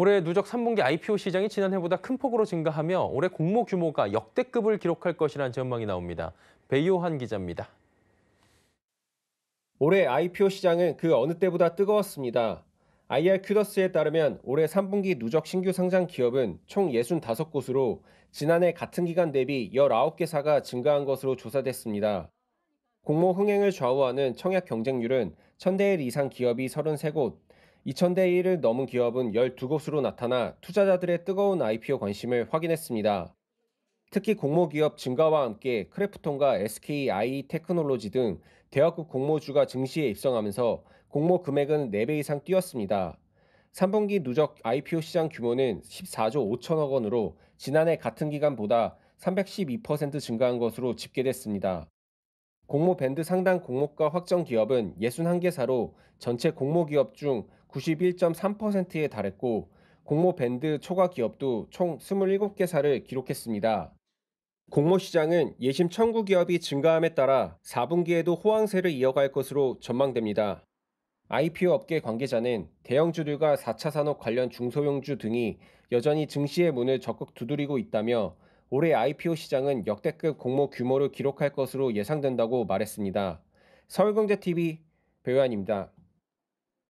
올해 누적 3분기 IPO 시장이 지난해보다 큰 폭으로 증가하며 올해 공모 규모가 역대급을 기록할 것이라는 전망이 나옵니다. 배요한 기자입니다. 올해 IPO 시장은 그 어느 때보다 뜨거웠습니다. IR 큐더스에 따르면 올해 3분기 누적 신규 상장 기업은 총 65곳으로 지난해 같은 기간 대비 19개사가 증가한 것으로 조사됐습니다. 공모 흥행을 좌우하는 청약 경쟁률은 1000대 1 이상 기업이 33곳, 2000대 1을 넘은 기업은 12곳으로 나타나 투자자들의 뜨거운 IPO 관심을 확인했습니다. 특히 공모기업 증가와 함께 크래프톤과 SKI 테크놀로지 등 대학급 공모주가 증시에 입성하면서 공모 금액은 4배 이상 뛰었습니다. 3분기 누적 IPO 시장 규모는 14조 5천억 원으로 지난해 같은 기간보다 312% 증가한 것으로 집계됐습니다. 공모 밴드 상당 공모가 확정 기업은 61개사로 전체 공모 기업 중 91.3%에 달했고 공모 밴드 초과 기업도 총 27개사를 기록했습니다. 공모 시장은 예심 청구 기업이 증가함에 따라 4분기에도 호황세를 이어갈 것으로 전망됩니다. IPO 업계 관계자는 대형주들과 4차 산업 관련 중소형주 등이 여전히 증시의 문을 적극 두드리고 있다며 올해 IPO 시장은 역대급 공모 규모를 기록할 것으로 예상된다고 말했습니다. 서울경제TV 배우한입니다.